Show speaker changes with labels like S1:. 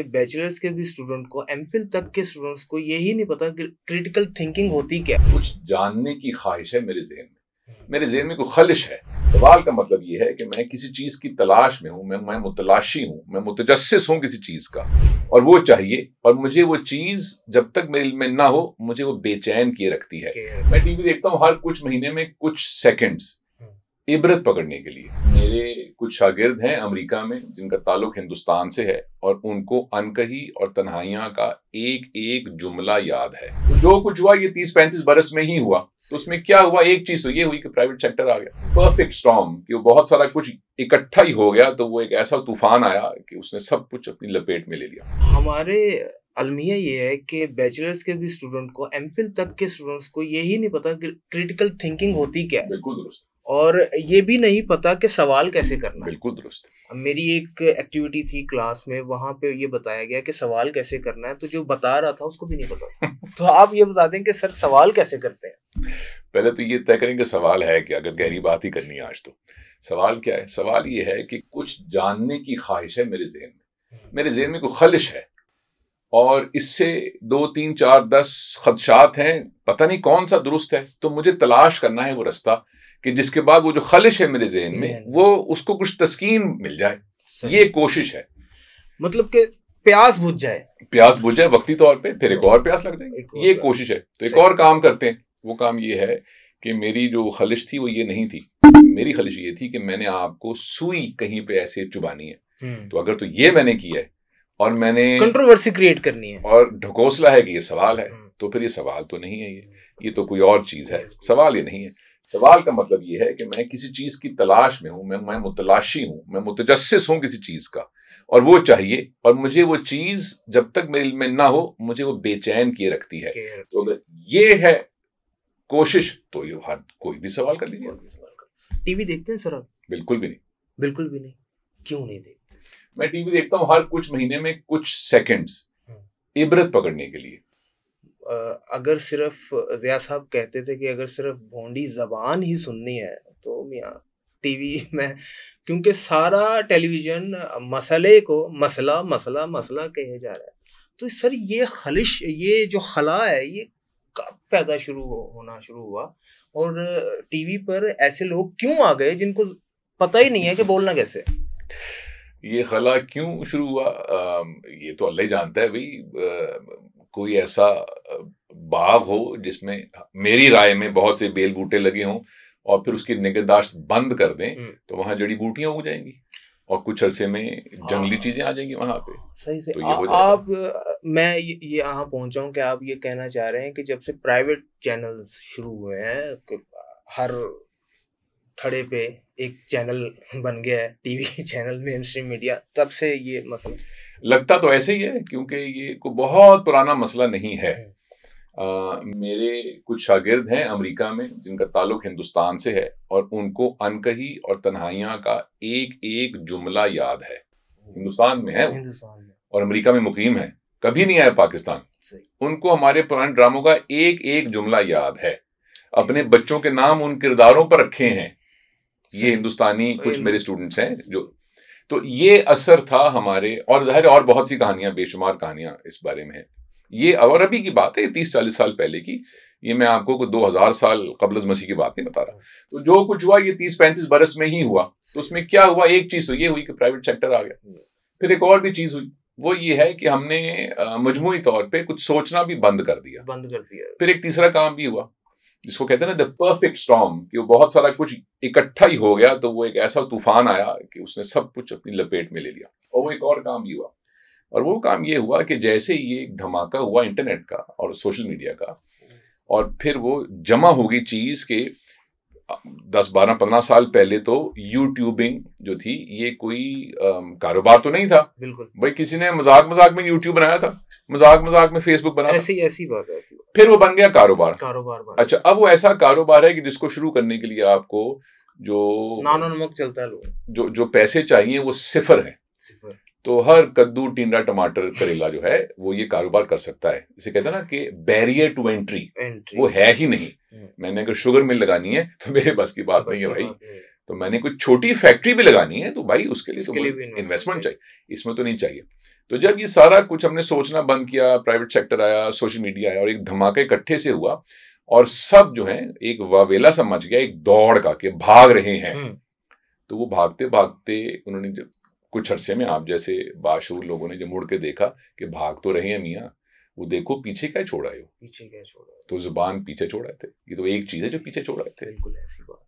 S1: Bachelors के भी student को एम तक के स्टूडेंट्स को यही नहीं पता क्रिटिकल थिंकिंग होती क्या कुछ जानने की ख्वाहिश है मेरे जहन में मेरे जहन में कोई खलिश है सवाल का मतलब ये है कि मैं किसी चीज़ की तलाश में हूँ मैं मैं मुतलाशी हूँ मैं मुतजस हूँ किसी चीज़ का और वो चाहिए और मुझे वो चीज़ जब तक मेरे में ना हो मुझे वो बेचैन किए रखती है मैं टीवी देखता हूँ हर कुछ महीने में कुछ सेकेंड्स इबरत पकड़ने के लिए मेरे कुछ शागिर्द हैं अमेरिका में जिनका ताल्लुक हिंदुस्तान से है और उनको अनकही और तन्हाइयाँ का एक एक जुमला याद है तो जो कुछ हुआ ये तीस पैंतीस बरस में ही हुआ तो उसमें क्या हुआ एक चीज तो ये हुई कि प्राइवेट सेक्टर आ गया परफेक्ट स्ट्रॉम कि वो बहुत सारा कुछ इकट्ठा ही हो गया तो वो एक ऐसा तूफान आया कि उसने सब कुछ अपनी लपेट में ले
S2: लिया हमारे अलमिया ये है कि बैचलर्स के भी स्टूडेंट को एम तक के स्टूडेंट्स को यही नहीं पता क्रिटिकल थिंकिंग होती क्या बिल्कुल दुरुस्त और ये भी नहीं पता कि सवाल कैसे करना बिल्कुल दुरुस्त मेरी एक एक्टिविटी थी क्लास में वहाँ पे ये बताया गया कि सवाल कैसे करना है तो जो बता रहा था उसको भी नहीं पता था तो आप ये बता दें कि सर सवाल कैसे करते हैं
S1: पहले तो ये तय करें कि सवाल है कि अगर गहरी बात ही करनी है आज तो सवाल क्या है सवाल ये है कि कुछ जानने की ख्वाहिश है मेरे जहन में हम्म। मेरे जहन में कोई खलिश है और इससे दो तीन चार दस खदशात हैं पता नहीं कौन सा दुरुस्त है तो मुझे तलाश करना है वो रास्ता कि जिसके बाद वो जो खलिश है मेरे जहन में वो उसको कुछ तस्कीन मिल जाए ये कोशिश है मतलब कि
S2: प्यास बुझ जाए
S1: प्यास बुझ जाए वक्ती तौर पे फिर एक हाँ। और प्यास लग जाए ये कोशिश है तो एक और काम करते हैं वो काम ये है कि मेरी जो खलिश थी वो ये नहीं थी मेरी खलिश ये थी कि मैंने आपको सुई कहीं पे ऐसे चुबानी है हम्म। तो अगर तो ये मैंने किया है और मैंने कंट्रोवर्सी क्रिएट करनी है और ढकोसला है कि ये सवाल है हम्म। तो फिर ये सवाल तो नहीं है ये ये तो कोई और चीज है सवाल ये नहीं है सवाल का मतलब यह है कि मैं किसी चीज़ की तलाश में हूं मैं मैं मुतलाशी हूं मैं मुतजस्सिस हूं किसी चीज़ का और वो चाहिए और मुझे वो चीज़ जब तक मेरे में ना हो मुझे वो बेचैन किए रखती है तो अगर ये है कोशिश तो ये हर कोई भी सवाल कर लीजिए
S2: टीवी देखते हैं सर आप बिल्कुल भी नहीं बिल्कुल भी नहीं क्यों नहीं देखते मैं टीवी देखता हूँ हर कुछ
S1: महीने में कुछ सेकेंड्स हम्म। इबरत पकड़ने के लिए
S2: अगर सिर्फ ज़िया साहब कहते थे कि अगर सिर्फ भोंडी ज़बान ही सुननी है तो मियाँ टीवी में क्योंकि सारा टेलीविज़न मसले को मसला मसला मसला कहे जा रहा है तो सर ये खलिश ये जो खला है ये कब पैदा शुरू होना शुरू हुआ और टीवी पर ऐसे लोग क्यों आ गए जिनको पता ही नहीं है कि बोलना कैसे
S1: ये खला क्यों शुरू हुआ आ, ये तो अल्लाह ही जानता है भाई कोई ऐसा बाग हो जिसमें मेरी राय में बहुत से बेल बूटे लगे हों और फिर उसकी निगहदाश्त बंद कर दें हम्म। तो वहां जड़ी बूटियां उग जाएंगी और कुछ अरसे में जंगली हाँ। चीजें आ जाएंगी वहां पे सही सही तो आ, आप
S2: मैं ये यहाँ पहुंचा हूँ कि आप ये कहना चाह रहे हैं कि जब से प्राइवेट चैनल्स शुरू हुए हैं हर थड़े पे एक चैनल बन गया है TV channel main stream media तब से ये मसला
S1: लगता तो ऐसे ही है क्योंकि ये को बहुत पुराना मसला नहीं है आ, हाँ। मेरे कुछ शागिर्द हैं अमेरिका में जिनका ताल्लुक हिंदुस्तान से है और उनको अनकही और तन्हाइयाँ का एक एक जुमला याद है हिंदुस्तान में है हिंदुस्तान में और अमेरिका में मुकीम है कभी नहीं आया पाकिस्तान उनको हमारे पुराने ड्रामों का एक एक जुमला याद है अपने बच्चों के नाम उन किरदारों पर रखे हैं ये हिंदुस्तानी कुछ मेरे स्टूडेंट्स हैं जो तो ये असर था हमारे और जाहिर और बहुत सी कहानियां बेशुमार कहानियां इस बारे में है ये और अभी की बात है तीस चालीस साल पहले की ये मैं आपको दो हजार साल कबल मसीह की बात नहीं बता रहा तो जो कुछ हुआ ये तीस पैंतीस बरस में ही हुआ तो उसमें क्या हुआ एक चीज तो ये हुई कि प्राइवेट सेक्टर आ गया hmm. फिर एक और भी चीज हुई वो ये है कि हमने मजमू तौर पर कुछ सोचना भी बंद कर
S2: दिया बंद कर दिया
S1: फिर एक तीसरा काम भी हुआ जिसको कहते हैं ना द परफेक्ट स्टॉम कि वो बहुत सारा कुछ इकट्ठा ही हो गया तो वो एक ऐसा तूफान आया कि उसने सब कुछ अपनी लपेट में ले लिया और वो एक और काम भी हुआ और वो काम ये हुआ कि जैसे ये एक धमाका हुआ इंटरनेट का और सोशल मीडिया का और फिर वो जमा होगी चीज़ के दस बारह पंद्रह साल पहले तो यूट्यूबिंग जो थी ये कोई कारोबार तो नहीं था बिल्कुल भाई किसी ने मजाक मजाक में यूट्यूब बनाया था मजाक मजाक में फेसबुक बनाया ऐसी ऐसी बात है ऐसी फिर वो बन गया कारोबार कारोबार अच्छा अब वो ऐसा कारोबार है कि जिसको शुरू करने के लिए आपको जो नानोन्मुख चलता है जो जो पैसे चाहिए वो सिफर है सिफर तो हर कद्दू टिंडा टमाटर करेला जो है वो ये कारोबार कर सकता है इसे कहते हैं ना कि बैरियर टू एंट्री वो है ही नहीं हम्म। मैंने अगर शुगर मिल लगानी है तो मेरे बस की बात नहीं है भाई तो मैंने कोई छोटी फैक्ट्री भी लगानी है तो भाई उसके लिए तो इन्वेस्टमेंट चाहिए इसमें तो नहीं चाहिए तो जब ये सारा कुछ हमने सोचना बंद किया प्राइवेट सेक्टर आया सोशल मीडिया आया और एक धमाके इकट्ठे से हुआ और सब जो है एक वावेला समझ गया एक दौड़ का के भाग रहे हैं हम्म। तो वो भागते भागते उन्होंने जब कुछ अरसे में आप जैसे बाशूर लोगों ने जब मुड़ के देखा कि भाग तो रहे हैं मियाँ वो देखो पीछे क्या छोड़ा है
S2: पीछे क्या छोड़ा
S1: तो जुबान पीछे छोड़ाए थे ये तो एक चीज है जो पीछे छोड़ रहे थे बिल्कुल ऐसी बात